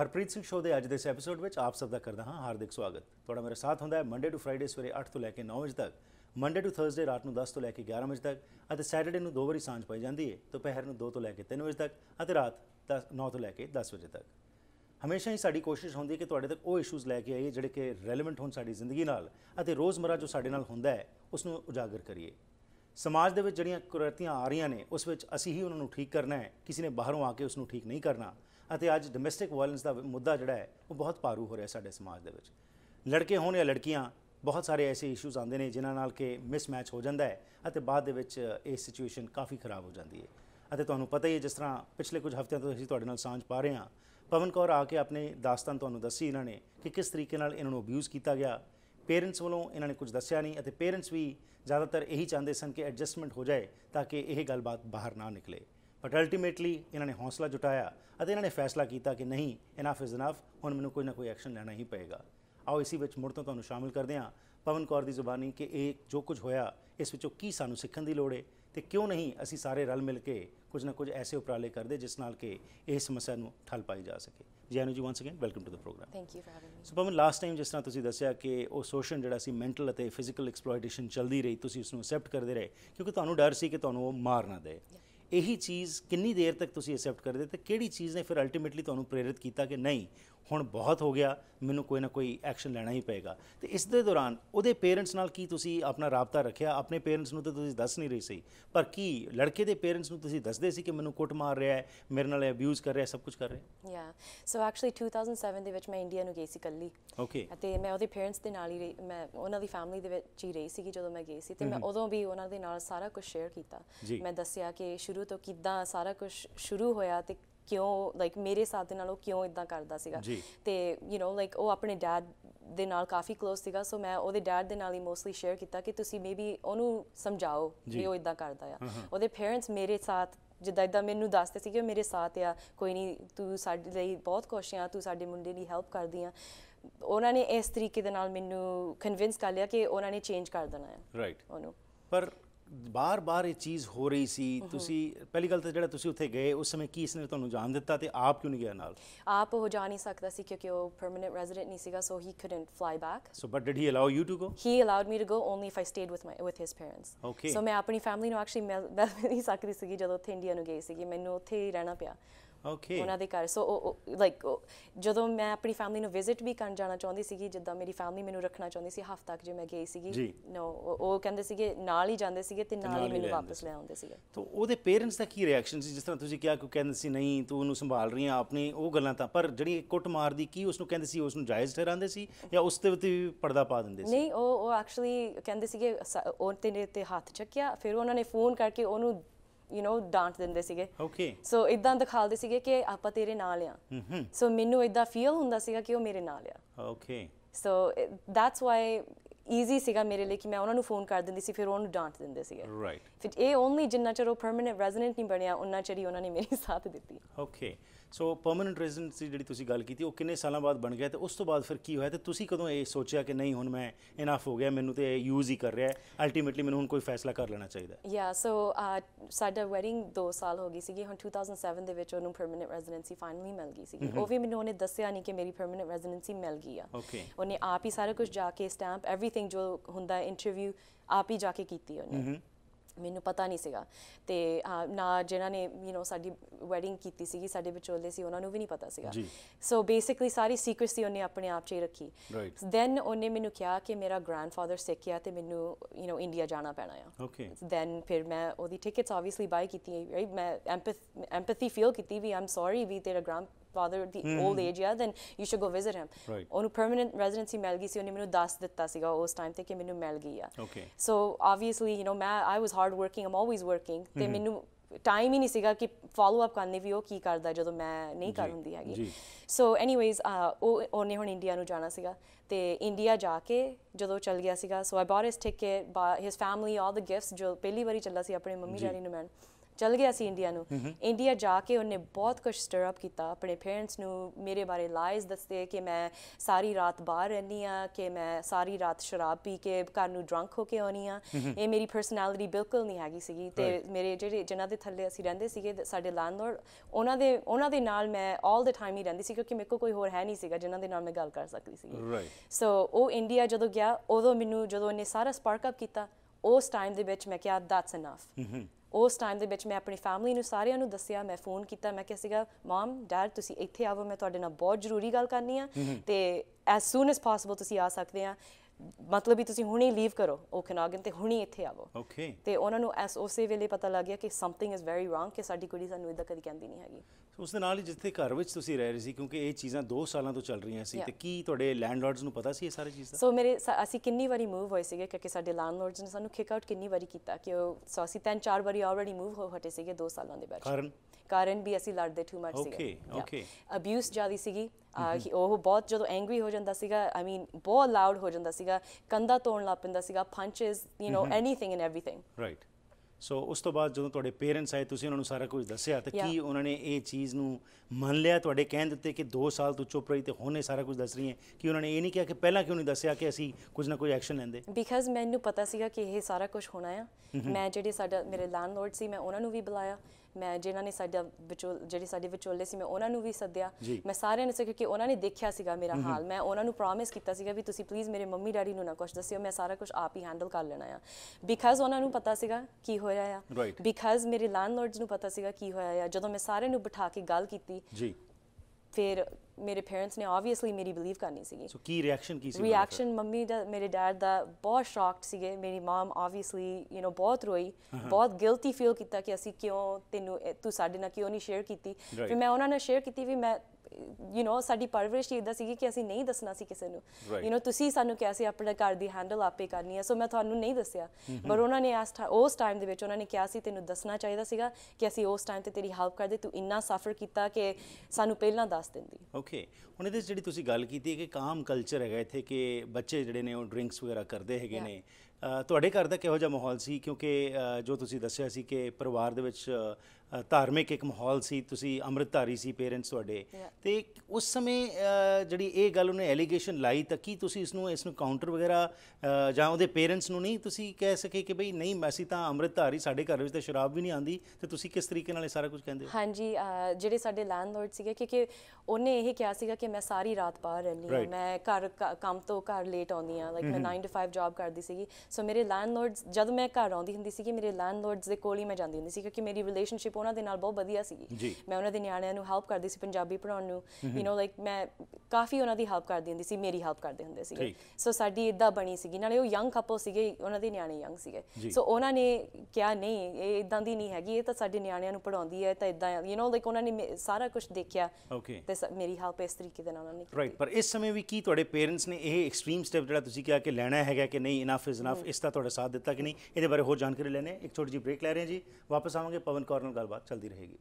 Harpreet Singh show ਦੇ ਅੱਜ ਦੇ ਇਸ ਐਪੀਸੋਡ ਵਿੱਚ ਆਪ ਸਭ ਦਾ ਕਰਦਾ ਹਾਂ ਹਾਰਦਿਕ ਸਵਾਗਤ ਤੁਹਾਡਾ ਮੇਰੇ ਸਾਥ ਹੁੰਦਾ ਹੈ ਮੰਡੇ ਟੂ ਫਰਡੇ ਸਵੇਰੇ 8 ਤੋਂ ਲੈ ਕੇ 9 ਵਜੇ ਤੱਕ ਮੰਡੇ ਟੂ ਥਰਸਡੇ ਰਾਤ ਨੂੰ 10 ਤੋਂ ਲੈ ਕੇ 11 ਵਜੇ ਤੱਕ ਅਤੇ ਸੈਟਰਡੇ ਨੂੰ ਦੋ ਵਾਰੀ ਸਾਂਝ ਪਾਈ ਜਾਂਦੀ ਹੈ ਦੁਪਹਿਰ ਨੂੰ 2 ਤੋਂ ਲੈ ਕੇ 3 ਵਜੇ ਤੱਕ ਅਤੇ ਰਾਤ 9 ਤੋਂ ਲੈ ਕੇ 10 ਵਜੇ ਤੱਕ ਹਮੇਸ਼ਾ ਹੀ ਸਾਡੀ ਕੋਸ਼ਿਸ਼ ਹੁੰਦੀ ਹੈ ਕਿ ਤੁਹਾਡੇ ਤੱਕ ਉਹ ਇਸ਼ੂਜ਼ ਲੈ ਕੇ ਆਈਏ ਜਿਹੜੇ ਕਿ ਰੈਲੇਵੈਂਟ ਹੋਣ ਸਾਡੀ ਜ਼ਿੰਦਗੀ ਨਾਲ ਅਤੇ ਰੋਜ਼ਮਰਾ ਜੋ ਸਾਡੇ ਨਾਲ ਹੁੰਦਾ ਹੈ ਉਸ ਨੂੰ ਉਜਾਗਰ ਕਰੀਏ ਸਮਾਜ ਦੇ ਵਿੱਚ ਜਿਹੜੀਆਂ ਕੁਰਤੀਆਂ ਆ ਰਹੀਆਂ ਨੇ ਉਸ ਵਿੱਚ ਅਸੀਂ ਹੀ ਉਹਨਾਂ ਨੂੰ ਠੀਕ ਕਰਨਾ ਹੈ ਕਿਸੇ ਨੇ ਬਾਹਰੋਂ ਆ ਕੇ ਉਸ ਨੂੰ ਠੀਕ ਨਹੀਂ ਕਰਨਾ ਅਤੇ ਅੱਜ ਡੋਮੈਸਟਿਕ ਵਾਇਲੈਂਸ ਦਾ ਮੁੱਦਾ ਜਿਹੜਾ ਹੈ ਉਹ ਬਹੁਤ ਪਾਰੂ ਹੋ ਰਿਹਾ ਸਾਡੇ ਸਮਾਜ ਦੇ ਵਿੱਚ ਲੜਕੇ ਹੋਣ ਜਾਂ ਲੜਕੀਆਂ ਬਹੁਤ ਸਾਰੇ ਐਸੇ ਇਸ਼ੂਜ਼ ਆਉਂਦੇ ਨੇ ਜਿਨ੍ਹਾਂ ਨਾਲ ਕਿ ਮਿਸਮੈਚ ਹੋ ਜਾਂਦਾ ਹੈ ਅਤੇ ਬਾਅਦ ਦੇ ਵਿੱਚ ਇਹ ਸਿਚੁਏਸ਼ਨ ਕਾਫੀ ਖਰਾਬ ਹੋ ਜਾਂਦੀ ਹੈ ਅਤੇ ਤੁਹਾਨੂੰ ਪਤਾ ਹੀ ਹੈ ਜਿਸ ਤਰ੍ਹਾਂ ਪਿਛਲੇ ਕੁਝ ਹਫ਼ਤਿਆਂ ਤੋਂ ਅਸੀਂ ਤੁਹਾਡੇ ਨਾਲ ਸਾਂਝ ਪਾ ਰਹੇ ਹਾਂ ਪਵਨ ਕੌਰ ਆ ਕੇ ਆਪਣੇ ਦਾਸਤਾਨ ਤੁਹਾਨੂੰ ਦੱਸੀ ਇਹਨਾਂ ਨੇ ਕਿ ਕਿਸ ਤਰੀਕੇ ਨਾਲ ਇਹਨਾਂ ਨੂੰ ਅਬਿਊਜ਼ ਕੀਤਾ ਗਿਆ ਪੇਰੈਂਟਸ ਵੱਲੋਂ ਇਹਨਾਂ ਨੇ ਕੁਝ ਦੱਸਿਆ ਨਹੀਂ ਅਤੇ ਪੇਰੈਂਟਸ ਵੀ ਜ਼ਿਆਦਾਤਰ ਇਹੀ ਚਾਹੁੰਦੇ ਸਨ ਕਿ ਐਡਜਸਟਮੈਂਟ ਹੋ ਜਾਏ ਤਾਂ ਕਿ ਇਹ ਗੱਲਬਾਤ ਬਾਹਰ ਨਾ ਨਿਕਲੇ ਬਟ ਅਲਟੀਮੇਟਲੀ ਇਹਨਾਂ ਨੇ ਹੌਸਲਾ ਜੁਟਾਇਆ ਅਤੇ ਇਹਨਾਂ ਨੇ ਫੈਸਲਾ ਕੀਤਾ ਕਿ ਨਹੀਂ ਇਨਾਫ ਇਜ਼ ਇਨਾਫ ਹੁਣ ਮੈਨੂੰ ਕੋਈ ਨਾ ਕੋਈ ਐਕਸ਼ਨ ਲੈਣਾ ਹੀ ਪਏਗਾ ਆਓ ਇਸੇ ਵਿੱਚ ਮੁੜ ਤੋਂ ਤੁਹਾਨੂੰ ਸ਼ਾਮਿਲ ਕਰਦੇ ਹਾਂ ਪਵਨ ਕੌਰ ਦੀ ਜ਼ੁਬਾਨੀ ਕਿ ਇਹ ਜੋ ਕੁਝ ਹੋਇਆ ਇਸ ਵਿੱਚੋਂ ਕੀ ਸਾਨੂੰ ਸਿੱਖਣ ਦੀ ਲੋੜ ਹੈ ਤੇ ਕਿਉਂ ਨਹੀਂ ਅਸੀਂ ਸਾਰੇ ਰਲ ਮਿਲ ਕੇ ਕੁਝ ਨਾ ਕੁਝ ਐਸੇ ਉਪਰਾਲੇ ਕਰਦੇ ਜਿਸ ਨਾਲ ਕਿ ਇਹ ਸਮੱਸਿਆ ਨੂੰ ਠੱਲ ਪਾਈ ਜਾ ਸਕੇ ਜੈਨੂ ਜੀ once again welcome to the programme thank you for having me so Pavan last time ਜਿਸ ਤਰ੍ਹਾਂ ਤੁਸੀਂ ਦੱਸਿਆ ਕਿ ਉਹ ਸ਼ੋਸ਼ਣ ਜਿਹੜਾ ਸੀ ਮੈਂਟਲ ਅਤੇ ਫਿਜ਼ੀਕਲ ਐਕਸਪਲੋਇਟੇਸ਼ਨ ਚੱਲਦੀ ਰਹੀ ਤੁਸੀਂ ਉਸ ਨੂੰ ਅਸੈਪਟ ਕਰਦੇ ਰਹੇ ਕਿਉਂਕਿ ਤੁਹਾਨੂੰ ਡਰ ਸੀ ਕਿ ਤੁਹਾਨੂੰ ਉਹ ਮਾਰ ਨਾ ਦੇ ਇਹੀ ਚੀਜ਼ ਕਿੰਨੀ ਦੇਰ ਤੱਕ ਤੁਸੀਂ ਅਸੈਪਟ ਕਰਦੇ ਤੇ ਕਿਹੜੀ ਚੀਜ਼ ਨੇ ਫਿਰ ਅਲਟੀਮੇਟਲੀ ਤੁਹਾਨੂੰ ਪ੍ਰੇਰਿਤ ਕੀਤਾ ਕਿ ਨਹੀਂ ਹੁਣ ਬਹੁਤ ਹੋ ਗਿਆ ਮੈਨੂੰ ਕੋਈ ਨਾ ਕੋਈ ਐਕਸ਼ਨ ਲੈਣਾ ਹੀ ਪਏਗਾ ਤੇ ਇਸ ਦੇ ਦੌਰਾਨ ਉਹਦੇ ਪੇਰੈਂਟਸ ਨਾਲ ਕੀ ਤੁਸੀਂ ਆਪਣਾ ਰਾਬਤਾ ਰੱਖਿਆ ਆਪਣੇ ਪੇਰੈਂਟਸ ਨੂੰ ਤਾਂ ਤੁਸੀਂ ਦੱਸ ਨਹੀਂ ਰਹੀ ਸੀ ਪਰ ਕੀ ਲੜਕੇ ਦੇ ਪੇਰੈਂਟਸ ਨੂੰ ਤੁਸੀਂ ਦੱਸਦੇ ਸੀ ਕਿ ਮੈਨੂੰ ਕੁੱਟ ਮਾਰ ਰਿਹਾ ਹੈ ਮੇਰੇ ਨਾਲ ਅਬਿਊਜ਼ ਕਰ ਰਿਹਾ ਸਭ ਕੁਝ ਕਰ ਰਿਹਾ ਯਾ ਸੋ ਐਕਚੁਅਲੀ 2007 ਦੇ ਵਿੱਚ ਮੈਂ ਇੰਡੀਆ ਨੂੰ ਗਈ ਸੀ ਕੱਲੀ ਓਕੇ ਅਤੇ ਮੈਂ ਉਹਦੇ ਪੇਰੈਂਟਸ ਦੇ ਨਾਲ ਹੀ ਮੈਂ ਉਹਨਾਂ ਦੀ ਫੈਮਿਲੀ ਦੇ ਵਿੱਚ ਹੀ ਰਹੀ ਸੀ ਜਦੋਂ ਮੈਂ ਗਈ ਸੀ ਤੇ ਮੈਂ ਉਦੋਂ ਵੀ ਉਹਨਾਂ ਦੇ ਨਾਲ ਸਾਰਾ ਕੁਝ ਸ਼ੇਅਰ ਕੀਤਾ ਮੈਂ ਦੱਸਿਆ ਕਿ ਸ਼ੁਰੂ ਤੋਂ ਕਿੱਦਾਂ ਸਾਰਾ ਕੁਝ ਸ਼ੁਰੂ ਹੋਇਆ ਤੇ ਕਿਉਂ ਲਾਈਕ ਮੇਰੇ ਸਾਥ ਦੇ ਨਾਲ ਉਹ ਕਿਉਂ ਇਦਾਂ ਕਰਦਾ ਸੀਗਾ ਤੇ ਯੂ نو ਲਾਈਕ ਉਹ ਆਪਣੇ ਡੈਡ ਦੇ ਨਾਲ ਕਾਫੀ ক্লোਜ਼ ਸੀਗਾ ਸੋ ਮੈਂ ਉਹਦੇ ਡੈਡ ਦੇ ਨਾਲ ਹੀ ਮੋਸਟਲੀ ਸ਼ੇਅਰ ਕੀਤਾ ਕਿ ਤੁਸੀਂ ਮੇਬੀ ਉਹਨੂੰ ਸਮਝਾਓ ਕਿ ਉਹ ਇਦਾਂ ਕਰਦਾ ਆ ਉਹਦੇ ਪੇਰੈਂਟਸ ਮੇਰੇ ਸਾਥ ਜਿੱਦਾਂ ਇਦਾਂ ਮੈਨੂੰ ਦੱਸਦੇ ਸੀ ਕਿ ਉਹ ਮੇਰੇ ਸਾਥ ਆ ਕੋਈ ਨਹੀਂ ਤੂੰ ਸਾਡੇ ਲਈ ਬਹੁਤ ਕੁਛ ਆ ਤੂੰ ਸਾਡੇ ਮੁੰਡੇ ਦੀ ਹੈਲਪ ਕਰਦੀ ਆ ਉਹਨਾਂ ਨੇ ਇਸ ਤਰੀਕੇ ਦੇ ਨਾਲ ਮੈਨੂੰ ਕਨਵਿੰਸ ਕਰ ਲਿਆ ਕਿ ਉਹਨਾਂ ਨੇ ਚੇਂਜ ਕਰ ਦੇਣਾ ਹੈ ਰਾਈਟ ਉਹਨੂੰ ਪਰ ਬਾਰ-ਬਾਰ ਇਹ ਚੀਜ਼ ਹੋ ਰਹੀ ਸੀ ਤੁਸੀਂ ਪਹਿਲੀ ਗੱਲ ਤਾਂ ਜਿਹੜਾ ਤੁਸੀਂ ਉੱਥੇ ਗਏ ਉਸ ਸਮੇਂ ਕੀ ਇਸਨੇ ਤੁਹਾਨੂੰ ਜਾਣ ਦਿੱਤਾ ਤੇ ਆਪ ਕਿਉਂ ਨਹੀਂ ਗਿਆ ਨਾਲ ਆਪ ਉਹ ਜਾ ਨਹੀਂ ਸਕਦਾ ਸੀ ਕਿਉਂਕਿ ਉਹ ਪਰਮਨੈਂਟ ਰੈਜ਼ੀਡੈਂਟ ਨਹੀਂ ਸੀਗਾ so he couldn't fly back so but did he allow you to go he allowed me to go only if I stayed with my with his parents so ਮੈਂ ਆਪਣੀ ਫੈਮਿਲੀ ਨੂੰ actually ਮਿਲ ਨਹੀਂ ਸਕਦੀ ਸੀਗੀ ਜਦੋਂ ਉੱਥੇ ਇੰਡੀਆ ਨੂੰ ਗਈ ਸੀਗੀ ਮੈਨੂੰ ਉੱਥੇ ਹੀ ਰਹਿਣਾ ਪਿਆ ਓਕੇ ਉਹਨਾਂ ਦੇ ਘਰ ਸੋ ਲਾਈਕ ਜਦੋਂ ਮੈਂ ਆਪਣੀ ਫੈਮਿਲੀ ਨੂੰ ਵਿਜ਼ਿਟ ਵੀ ਕਰਨ ਜਾਣਾ ਚਾਹੁੰਦੀ ਸੀਗੀ ਜਿੱਦਾਂ ਮੇਰੀ ਫੈਮਿਲੀ ਮੈਨੂੰ ਰੱਖਣਾ ਚਾਹੁੰਦੀ ਸੀ ਹਫ਼ਤਾ ਤੱਕ ਜੇ ਮੈਂ ਗਈ ਸੀਗੀ ਨੋ ਉਹ ਕਹਿੰਦੇ ਸੀਗੇ ਨਾਲ ਹੀ ਜਾਂਦੇ ਸੀਗੇ ਤੇ ਨਾਲ ਹੀ ਮੈਨੂੰ ਵਾਪਸ ਲੈ ਆਉਂਦੇ ਸੀਗੇ ਤੋਂ ਉਹਦੇ ਪੇਰੈਂਟਸ ਦਾ ਕੀ ਰਿਐਕਸ਼ਨ ਸੀ ਜਿਸ ਤਰ੍ਹਾਂ ਤੁਸੀਂ ਕਿਹਾ ਕਿ ਕਹਿੰਦੇ ਸੀ ਨਹੀਂ ਤੂੰ ਉਹਨੂੰ ਸੰਭਾਲ ਰਹੀ ਆ ਆਪਣੀ ਉਹ ਗੱਲਾਂ ਤਾਂ ਪਰ ਜਿਹੜੀ ਕੁੱਟ ਦੀ ਕੀ ਉਸ ਨੂੰ ਕਹਿੰਦੇ ਸੀ ਉਸ ਨੂੰ ਜਾਇਜ਼ ਠਹਿਰਾਉਂਦੇ ਸੀ ਜਾਂ ਉਸ ਤੇ ਵੀ ਪਰਦਾ ਪਾ ਦਿੰਦੇ ਸੀ ਨਹੀਂ ਉਹ ਉਹ ਐਕਚੁਅਲੀ ਕਹਿੰਦੇ ਸੀਗੇ ਉਹ ਤੇ ਨੇ ਤੇ ਹੱਥ ਚੱਕਿਆ ਫਿਰ ਉਹਨਾਂ ਨੇ ਫੋਨ ਕਰਕੇ ਉਹਨੂੰ ਯੂ نو ਡਾਂਟ ਦਿੰਦੇ ਸੀਗੇ ਓਕੇ ਸੋ ਇਦਾਂ ਦਿਖਾਲਦੇ ਸੀਗੇ ਕਿ ਆਪਾਂ ਤੇਰੇ ਨਾਲ ਆ ਸੋ mm-hmm। ਮੈਨੂੰ ਇਦਾਂ ਫੀਲ ਹੁੰਦਾ ਸੀਗਾ ਕਿ ਉਹ ਮੇਰੇ ਨਾਲ ਆ okay so that's why easy ਸੀਗਾ ਮੇਰੇ ਲਈ ਕਿ ਮੈਂ ਉਹਨਾਂ ਨੂੰ ਫੋਨ ਕਰ ਦਿੰਦੀ ਸੀ ਫਿਰ ਉਹਨੂੰ ਡਾਂਟ ਦਿੰਦੇ ਸੀਗੇ ਰਾਈਟ ਫਿਰ ਇਹ ਓਨਲੀ ਜਿੰਨਾ ਚਿਰ ਉਹ ਪਰਮਨੈਂਟ ਰੈਜ਼ੀਡੈਂਟ ਨਹੀਂ ਬਣਿਆ ਉਹਨਾਂ ਚਿਰ ਹੀ ਉਹਨਾਂ ਨੇ ਮੇਰੀ ਸਾਥ ਦਿੱਤੀ ਓਕੇ ਸੋ ਪਰਮਨੈਂਟ ਰੈਜ਼ੀਡੈਂਸੀ ਜਿਹੜੀ ਤੁਸੀਂ ਗੱਲ ਕੀਤੀ ਉਹ ਕਿੰਨੇ ਸਾਲਾਂ ਬਾਅਦ ਬਣ ਗਿਆ ਤੇ ਉਸ ਤੋਂ ਬਾਅਦ ਫਿਰ ਕੀ ਹੋਇਆ ਤੇ ਤੁਸੀਂ ਕਦੋਂ ਇਹ ਸੋਚਿਆ ਕਿ ਨਹੀਂ ਹੁਣ ਮੈਂ ਇਨਾਫ ਹੋ ਗਿਆ ਮੈਨੂੰ ਤੇ ਯੂਜ਼ ਹੀ ਕਰ ਰਿਹਾ ਹੈ ਅਲਟੀਮੇਟਲੀ ਮੈਨੂੰ ਹੁਣ ਕੋਈ ਫੈਸਲਾ ਕਰ ਲੈਣਾ ਚਾਹੀਦਾ ਯਾ ਸੋ ਸਾਡਾ ਵੈਡਿੰਗ 2 ਸਾਲ ਹੋ ਗਈ ਸੀਗੀ ਹੁਣ 2007 ਦੇ ਵਿੱਚ ਉਹਨੂੰ ਪਰਮਨੈਂਟ ਰੈਜ਼ੀਡੈਂਸੀ ਫਾਈਨਲੀ ਮਿਲ ਗਈ ਸੀਗੀ mm-hmm. ਉਹ ਵੀ ਮੈਨੂੰ ਉਹਨੇ ਦੱਸਿਆ ਨਹੀਂ ਕਿ ਮੇਰੀ ਪਰਮਨੈਂਟ ਰੈਜ਼ੀਡੈਂਸੀ ਮਿਲ ਗਈ ਆ ਉਹਨੇ ਆਪ ਹੀ ਸਾਰਾ ਕੁਝ ਜਾ ਕੇ ਸਟੈਂਪ ਐਵਰੀਥਿੰਗ ਜੋ ਹੁੰਦਾ ਇੰਟਰਵਿਊ ਆਪ ਹੀ ਜਾ ਕੇ ਕੀਤੀ ਉਹਨੇ mm-hmm. ਮੈਨੂੰ ਪਤਾ ਨਹੀਂ ਸੀਗਾ ਤੇ ਨਾ ਜਿਨ੍ਹਾਂ ਨੇ ਯੂ نو ਸਾਡੀ ਵੈਡਿੰਗ ਕੀਤੀ ਸੀਗੀ ਸਾਡੇ ਵਿਚੋਲੇ ਸੀ ਉਹਨਾਂ ਨੂੰ ਵੀ ਨਹੀਂ ਪਤਾ ਸੀਗਾ ਸੋ ਬੇਸਿਕਲੀ ਸਾਰੀ ਸੀਕ੍ਰੀਸੀ ਉਹਨੇ ਆਪਣੇ ਆਪ 'ਚ ਹੀ ਰੱਖੀ ਦੈਨ ਉਹਨੇ ਮੈਨੂੰ ਕਿਹਾ ਕਿ ਮੇਰਾ ਗ੍ਰੈਂਡਫਾਦਰ ਸਿੱਖ ਆ ਤੇ ਮੈਨੂੰ ਯੂ نو ਇੰਡੀਆ ਜਾਣਾ ਪੈਣਾ ਆ ਓਕੇ ਦੈਨ ਫਿਰ ਮੈਂ ਉਹਦੀ ਟਿਕਟਸ ਆਬਵੀਅਸਲੀ ਬਾਈ ਕੀਤੀ ਮੈਂ ਐਮਪੈਥੀ ਫੀਲ ਕੀਤੀ ਵੀ ਆਮ ਸੌਰੀ ਵੀ ਤੇਰਾ ਗ੍ਰੈਂਡ ਫਾਦਰ ਦੀ 올ਡ ਏਜ ਆ then you should go visit him ਉਹਨੂੰ ਪਰਮਨੈਂਟ ਰੈਜ਼ੀਡੈਂਸੀ ਮਿਲ ਗਈ ਸੀ ਉਹਨੇ ਮੈਨੂੰ ਦੱਸ ਦਿੱਤਾ ਸੀਗਾ ਉਸ ਟਾਈਮ ਤੇ ਕਿ ਮੈਨੂੰ ਮਿਲ ਗਈ ਆ ਸੋ ਆਬਵੀਅਸਲੀ ਯੂ نو ਮੈਂ I was hard working um always working ਤੇ ਮੈਨੂੰ ਟਾਈਮ ਹੀ ਨਹੀਂ ਸੀਗਾ ਕਿ ਫਾਲੋ ਅਪ ਕਰਨੇ ਵੀ ਉਹ ਕੀ ਕਰਦਾ ਜਦੋਂ ਮੈਂ ਨਹੀਂ ਕਰ ਹੁੰਦੀ ਹੈਗੀ ਸੋ ਐਨੀਵੇਜ਼ ਉਹ ਉਹਨੇ ਹੁਣ ਇੰਡੀਆ ਨੂੰ ਜਾਣਾ ਸੀਗਾ ਤੇ ਇੰਡੀਆ ਜਾ ਕੇ ਜਦੋਂ ਚਲ ਗਿਆ ਸੀਗਾ so I bought his ticket his family all the gifts ਜੋ ਪਹਿਲੀ ਵਾਰੀ ਚੱਲਾ ਸੀ ਆਪਣੇ ਮੰਮੀ ਡੈਡੀ ਨੂੰ ਮੈਂ ਚਲ ਗਿਆ ਸੀ ਇੰਡੀਆ ਨੂੰ ਇੰਡੀਆ ਜਾ ਕੇ ਉਹਨੇ ਬਹੁਤ ਕੁਝ ਸਟਰ ਅਪ ਕੀਤਾ ਆਪਣੇ ਪੇਰੈਂਟਸ ਨੂੰ ਮੇਰੇ ਬਾਰੇ ਲਾਈਜ਼ ਦੱਸਦੇ ਕਿ ਮੈਂ ਸਾਰੀ ਰਾਤ ਬਾਹਰ ਰਹਿਨੀ ਆ ਕਿ ਮੈਂ ਸਾਰੀ ਰਾਤ ਸ਼ਰਾਬ ਪੀ ਕੇ ਘਰ ਨੂੰ ਡਰੰਕ ਹੋ ਕੇ ਆਉਣੀ ਆ ਇਹ ਮੇਰੀ ਪਰਸਨੈਲਿਟੀ ਬਿਲਕੁਲ ਨਹੀਂ ਹੈਗੀ ਸੀਗੀ ਤੇ ਮੇਰੇ ਜਿਹੜੇ ਜਿਨ੍ਹਾਂ ਦੇ ਥੱਲੇ ਅਸੀਂ ਰਹਿੰਦੇ ਸੀਗੇ ਸਾਡੇ ਲੈਂਡਲੋਰਡ ਉਹਨਾਂ ਦੇ ਉਹਨਾਂ ਦੇ ਨਾਲ ਮੈਂ 올 ਦਿ ਟਾਈਮ ਹੀ ਰਹਿੰਦੀ ਸੀ ਕਿਉਂਕਿ ਮੇਰੇ ਕੋਲ ਕੋਈ ਹੋਰ ਹੈ ਨਹੀਂ ਸੀਗਾ ਜਿਨ੍ਹਾਂ ਦੇ ਨਾਲ ਮੈਂ ਗੱਲ ਕਰ ਸਕਦੀ ਸੀ ਸੋ ਉਹ ਇੰਡੀਆ ਜਦੋਂ ਗਿਆ ਉਦੋਂ ਮੈਨੂੰ ਜਦੋਂ ਉਹਨੇ ਸਾਰਾ ਸਪਾਰਕ ਅਪ ਕੀਤਾ ਉਸ ਟਾਈਮ ਦੇ ਵਿੱਚ ਮੈਂ ਕਿਹਾ ਦੈਟਸ ਇਨਫ ਉਸ ਟਾਈਮ ਦੇ ਵਿੱਚ ਮੈਂ ਆਪਣੀ ਫੈਮਿਲੀ ਨੂੰ ਸਾਰਿਆਂ ਨੂੰ ਦੱਸਿਆ ਮੈਂ ਫੋਨ ਕੀਤਾ ਮੈਂ ਕਿਹਾ ਸੀਗਾ ਮਮ ਡੈਡ ਤੁਸੀਂ ਇੱਥੇ ਆਵੋ ਮੈਂ ਤੁਹਾਡੇ ਨਾਲ ਬਹੁਤ ਜ਼ਰੂਰੀ ਗੱਲ ਕਰਨੀ ਆ ਤੇ ਐਸ ਸੂਨ ਐਸ ਪੋਸੀਬਲ ਤੁਸੀਂ ਆ ਸਕਦੇ ਆ ਮਤਲਬ ਵੀ ਤੁਸੀਂ ਹੁਣੇ ਲੀਵ ਕਰੋ ਉਹ ਕਨਾਗਨ ਤੇ ਹੁਣੇ ਇੱਥੇ ਆਵੋ ਓਕੇ ਤੇ ਉਹਨਾਂ ਨੂੰ ਐਸ ਉਸੇ ਵੇਲੇ ਪਤਾ ਲੱਗ ਗਿਆ ਕਿ ਸਮਥਿੰਗ ਇਜ਼ ਵੈਰੀ ਰੋਂਗ ਕਿ ਸਾਡੀ ਕੁੜੀ ਸਾਨੂੰ ਇਦਾਂ ਕਦੀ ਕਹਿੰਦੀ ਨਹੀਂ ਹੈਗੀ ਉਸ ਦੇ ਨਾਲ ਹੀ ਜਿੱਥੇ ਘਰ ਵਿੱਚ ਤੁਸੀਂ ਰਹਿ ਰਹੇ ਸੀ ਕਿਉਂਕਿ ਇਹ ਚੀਜ਼ਾਂ 2 ਸਾਲਾਂ ਤੋਂ ਚੱਲ ਰਹੀਆਂ ਸੀ ਤੇ ਕੀ ਤੁਹਾਡੇ ਲੈਂਡਲਾਰਡਸ ਨੂੰ ਪਤਾ ਸੀ ਇਹ ਸਾਰੀ ਚੀਜ਼ਾਂ ਸੋ ਮੇਰੇ ਅਸੀਂ ਕਿੰਨੀ ਵਾਰੀ ਮੂਵ ਹੋਏ ਸੀਗੇ ਕਿਉਂਕਿ ਸਾਡੇ ਲੈਂਡਲਾਰਡਸ ਨੇ ਸਾਨੂੰ ਕਿਕ ਆਊਟ ਕਿੰਨੀ ਵਾਰੀ ਕੀਤਾ ਕਿ ਉਹ ਸੋ ਅਸੀਂ ਤਾਂ ਚਾਰ ਵਾਰੀ ਆਲਰੇਡੀ ਮੂਵ ਹੋ ਹਟੇ ਸੀਗੇ 2 ਸਾਲਾਂ ਦੇ ਵਿੱਚ ਕਾਰਨ ਕਾਰਨ ਵੀ ਅਸੀਂ ਲੜਦੇ ਟੂ ਮਚ ਸੀਗੇ ਓਕੇ ਓਕੇ ਅਬਿਊਸ ਜਿਆਦਾ ਸੀਗੀ ਉਹ ਬਹੁਤ ਜਦੋਂ ਐਂਗਰੀ ਹੋ ਜਾਂਦਾ ਸੀਗਾ ਆਈ ਮੀਨ ਬਹੁਤ ਲਾਊਡ ਹੋ ਜਾਂਦਾ ਸੀਗਾ ਕੰਦਾ ਤੋੜਨ ਲੱਪਿੰਦਾ ਸੀਗਾ punches you know anything and everything right so ਉਸ ਤੋਂ ਬਾਅਦ ਜਦੋਂ ਤੁਹਾਡੇ ਪੇਰੈਂਟਸ ਆਏ ਤੁਸੀਂ ਉਹਨਾਂ ਨੂੰ ਸਾਰਾ ਕੁਝ ਦੱਸਿਆ ਤਾਂ ਕੀ ਉਹਨਾਂ ਨੇ ਇਹ ਚੀਜ਼ ਨੂੰ ਮੰਨ ਲਿਆ ਤੁਹਾਡੇ ਕਹਿਣ ਦਿੱਤੇ ਕਿ 2 ਸਾਲ ਤੂੰ ਚੁੱਪ ਰਹੀ ਤੇ ਹੁਣ ਇਹ ਸਾਰਾ ਕੁਝ ਦੱਸ ਰਹੀ ਹੈ ਕਿ ਉਹਨਾਂ ਨੇ ਇਹ ਨਹੀਂ ਕਿਹਾ ਕਿ ਪਹਿਲਾਂ ਕਿਉਂ ਨਹੀਂ ਦੱਸਿਆ ਕਿ ਅਸੀਂ ਕੁਝ ਨਾ ਕੁਝ ਐਕਸ਼ਨ ਲੈਂਦੇ ਬਿਕਾਜ਼ ਮੈਨੂੰ ਪਤਾ ਸੀਗਾ ਕਿ ਇਹ ਸਾਰਾ ਕੁਝ ਹੋਣਾ ਆ ਮੈਂ ਜਿਹੜੇ ਸਾਡਾ ਮੇਰੇ ਲੈਂਡਲੋਰਡ ਸੀ ਮੈਂ ਉਹਨਾਂ ਨੂੰ ਵੀ ਬੁਲਾਇਆ ਮੈਂ ਜਿਨ੍ਹਾਂ ਨੇ ਸਾਡਾ ਵਿਚੋਲ ਜਿਹੜੀ ਸਾਡੇ ਵਿਚੋਲੇ ਸੀ ਮੈਂ ਉਹਨਾਂ ਨੂੰ ਵੀ ਸੱਦਿਆ ਮੈਂ ਸਾਰਿਆਂ ਨੂੰ ਕਿਉਂਕਿ ਉਹਨਾਂ ਨੇ ਦੇਖਿਆ ਸੀਗਾ ਮੇਰਾ ਹਾਲ ਮੈਂ ਉਹਨਾਂ ਨੂੰ ਪ੍ਰੋਮਿਸ ਕੀਤਾ ਸੀਗਾ ਵੀ ਤੁਸੀਂ ਪਲੀਜ਼ ਮੇਰੇ ਮੰਮੀ ਡੈਡੀ ਨੂੰ ਨਾ ਕੁਝ ਦੱਸਿਓ ਮੈਂ ਸਾਰਾ ਕੁਝ ਆਪ ਹੀ ਹੈਂਡਲ ਕਰ ਲੈਣਾ ਆ ਬਿਕਾਜ਼ ਉਹਨਾਂ ਨੂੰ ਪਤਾ ਸੀਗਾ ਕੀ ਹੋਇਆ ਆ ਬਿਕਾਜ਼ ਮੇਰੇ ਲੈਂਡਲੋਰਡਸ ਨੂੰ ਪਤਾ ਸੀਗਾ ਕੀ ਹੋਇਆ ਆ ਜਦੋਂ ਮੈਂ ਸਾਰਿਆਂ ਨੂੰ ਬਿਠਾ ਕੇ ਗੱਲ ਕੀਤੀ ਜੀ ਫਿਰ ਮੇਰੇ ਪੇਰੈਂਟਸ ਨੇ ਆਬਵੀਅਸਲੀ ਮੇਰੀ ਬਲੀਵ ਕਰਨੀ ਸੀਗੀ ਸੋ ਕੀ ਰਿਐਕਸ਼ਨ ਕੀ ਸੀ ਰਿਐਕਸ਼ਨ ਮੰਮੀ ਦਾ ਮੇਰੇ ਡੈਡ ਦਾ ਬਹੁਤ ਸ਼ੌਕਡ ਸੀਗੇ ਮੇਰੀ ਮਮ ਆਬਵੀਅਸਲੀ ਯੂ نو ਬਹੁਤ ਰੋਈ ਬਹੁਤ ਗਿਲਟੀ ਫੀਲ ਕੀਤਾ ਕਿ ਅਸੀਂ ਕਿਉਂ ਤੈਨੂੰ ਤੂੰ ਸਾਡੇ ਨਾਲ ਕਿਉਂ ਨਹੀਂ ਸ਼ੇਅਰ ਕੀਤੀ ਫਿਰ ਮੈਂ ਉਹਨਾਂ ਨਾਲ ਸ਼ੇਅਰ ਕੀਤੀ ਵੀ ਮੈਂ ਯੂ نو ਸਾਡੀ ਪਰਵਰਿਸ਼ ਇਦਾਂ ਸੀਗੀ ਕਿ ਅਸੀਂ ਨਹੀਂ ਦੱਸਣਾ ਸੀ ਕਿਸੇ ਨੂੰ ਯੂ نو ਤੁਸੀਂ ਸਾਨੂੰ ਕਿਹਾ ਸੀ ਆਪਣਾ ਘਰ ਦੀ ਹੈਂਡਲ ਆਪੇ ਕਰਨੀ ਹੈ ਸੋ ਮੈਂ ਤੁਹਾਨੂੰ ਨਹੀਂ ਦੱਸਿਆ mm-hmm. ਪਰ ਉਹਨਾਂ ਨੇ ਉਸ ਟਾਈਮ ਦੇ ਵਿੱਚ ਉਹਨਾਂ ਨੇ ਕਿਹਾ ਸੀ ਤੈਨੂੰ ਦੱਸਣਾ ਚਾਹੀਦਾ ਸੀਗਾ ਕਿ ਅਸੀਂ ਉਸ ਟਾਈਮ ਤੇ ਤੇਰੀ ਹੈਲਪ ਕਰਦੇ ਤੂੰ ਇੰਨਾ ਸਫਰ ਕੀਤਾ ਕਿ ਸਾਨੂੰ ਪਹਿਲਾਂ ਦੱਸ ਦਿੰਦੀ ਓਕੇ ਹੁਣ ਇਹਦੇ ਜਿਹੜੀ ਤੁਸੀਂ ਗੱਲ ਕੀਤੀ ਕਿ ਕਾਮ ਕਲਚਰ ਹੈਗਾ ਇੱਥੇ ਕਿ ਬੱਚੇ ਜਿਹੜੇ ਨੇ ਉਹ ਡਰਿੰਕਸ ਵਗੈਰਾ ਕਰਦੇ ਹੈਗੇ ਨੇ ਤੁਹਾਡੇ ਘਰ ਦਾ ਕਿਹੋ ਜਿਹਾ ਮਾਹੌਲ ਸੀ ਕਿਉਂਕਿ ਜੋ ਤੁਸੀਂ ਦੱਸਿਆ ਸੀ ਕਿ ਪਰਿਵਾਰ ਦੇ ਵਿੱਚ ਧਾਰਮਿਕ ਇੱਕ ਮਾਹੌਲ ਸੀ ਤੁਸੀਂ ਅੰਮ੍ਰਿਤਧਾਰੀ ਸੀ ਪੇਰੈਂਟਸ ਤੁਹਾਡੇ ਤੇ ਉਸ ਸਮੇਂ ਜਿਹੜੀ ਇਹ ਗੱਲ ਉਹਨੇ ਐਲੀਗੇਸ਼ਨ ਲਾਈ ਤਾਂ ਕੀ ਤੁਸੀਂ ਇਸ ਨੂੰ ਇਸ ਨੂੰ ਕਾਊਂਟਰ ਵਗੈਰਾ ਜਾਂ ਉਹਦੇ ਪੇਰੈਂਟਸ ਨੂੰ ਨਹੀਂ ਤੁਸੀਂ ਕਹਿ ਸਕੇ ਕਿ ਭਈ ਨਹੀਂ ਅਸੀਂ ਤਾਂ ਅੰਮ੍ਰਿਤਧਾਰੀ ਸਾਡੇ ਘਰ ਵਿੱਚ ਤਾਂ ਸ਼ਰਾਬ ਵੀ ਨਹੀਂ ਆਂਦੀ ਤੇ ਤੁਸੀਂ ਕਿਸ ਤਰੀਕੇ ਨਾਲ ਇਹ ਸਾਰਾ ਕੁਝ ਕਹਿੰਦੇ ਹੋ ਹਾਂਜੀ ਜਿਹੜੇ ਸਾਡੇ ਲੈਂਡਲੋਰਡ ਸੀਗੇ ਕਿਉਂਕਿ ਉਹਨੇ ਇਹ ਕਿਹਾ ਸੀਗਾ ਕਿ ਮੈਂ ਸਾਰੀ ਰਾਤ ਬਾਹਰ ਰਹਿੰਦੀ ਹਾਂ ਮੈਂ ਘਰ ਕੰਮ ਤੋਂ ਘਰ ਲੇਟ ਆਉਂਦੀ ਹਾਂ ਲਾਈਕ ਮੈਂ 9 ਟੂ 5 ਜੌਬ ਕਰਦੀ ਸੀਗੀ ਸੋ ਮੇਰੇ ਲੈਂਡਲੋਰਡਸ ਜਦ ਮੈਂ ਘਰ ਆਉਂਦੀ ਹੁੰਦੀ ਸੀ ਕਿ ਮੇਰੇ ਲੈਂਡਲੋਰਡਸ ਦੇ ਕੋਲ ਹੀ ਮੈਂ ਜਾਂਦੀ ਹੁੰਦੀ ਸੀ ਕਿਉਂਕਿ ਮੇਰੀ ਰਿਲੇਸ਼ਨਸ਼ਿਪ ਉਹਨਾਂ ਦੇ ਨਾਲ ਬਹੁਤ ਵਧੀਆ ਸੀ ਮੈਂ ਉਹਨਾਂ ਦੇ ਨਿਆਣਿਆਂ ਨੂੰ ਹੈਲਪ ਕਰਦੀ ਸੀ ਪੰਜਾਬੀ ਪੜਾਉਣ ਨੂੰ ਯੂ نو ਲਾਈਕ ਮੈਂ ਕਾਫੀ ਉਹਨਾਂ ਦੀ ਹੈਲਪ ਕਰਦੀ ਹੁੰਦੀ ਸੀ ਮੇਰੀ ਹੈਲਪ ਕਰਦੇ ਹੁੰਦੇ ਸੀ ਸੋ ਸਾਡੀ ਇਦਾਂ ਬਣੀ ਸੀਗੀ ਨਾਲੇ ਉਹ ਯੰਗ ਕਪਲ ਸੀਗੇ ਉਹਨਾਂ ਦੇ ਨਿਆਣੇ ਯੰਗ ਸੀਗੇ ਸੋ ਉਹਨਾਂ ਨੇ ਕਿਹਾ ਨਹੀਂ ਇਹ ਇਦਾਂ ਦੀ ਨਹੀਂ ਹੈਗੀ ਇਹ ਤਾਂ ਸਾਡੇ ਨਿਆਣਿਆਂ ਨੂੰ ਪੜਾਉਂਦੀ ਹੈ ਤਾਂ ਇਦਾਂ ਯੂ نو ਲਾਈਕ ਉਹਨਾਂ ਨੇ ਸਾਰਾ ਕੁਝ ਦੇਖਿਆ ਤੇ ਮੇਰੀ ਹੈਲਪ ਇਸ ਤਰੀਕੇ ਦੇ ਨਾਲ ਉਹਨਾਂ ਨੇ ਕੀਤੀ ਰਾਈਟ ਪਰ ਇਸ ਸਮੇਂ ਵੀ ਕੀ ਤੁਹਾਡੇ ਪੇਰੈਂਟਸ ਨੇ ਇਹ ਐਕਸਟ੍ਰੀਮ ਸਟੈਪ ਜਿਹੜਾ ਤੁਸੀਂ ਕਿਹਾ ਕਿ ਲੈਣਾ ਹੈਗਾ ਕਿ ਨਹੀਂ ਇਨਫ ਇਜ਼ ਨਾ ਇਸ ਦਾ ਤੁਹਾਡਾ ਸਾਥ ਦਿੱਤਾ ਕਿ ਨਹੀਂ ਇਹਦੇ ਬਾਰੇ ਹੋਰ ਜਾਣਕਾਰੀ ਲੈਣੇ ਇੱਕ ਛੋਟੀ ਜੀ ਬ੍ਰੇਕ ਲੈ ਰਹੇ ਹਾਂ ਜੀ ਵਾਪਸ ਆਵਾਂਗੇ ਪਵਨ ਕੌਰ ਨਾਲ ਗੱਲਬਾਤ ਚੱਲਦੀ ਰਹੇਗੀ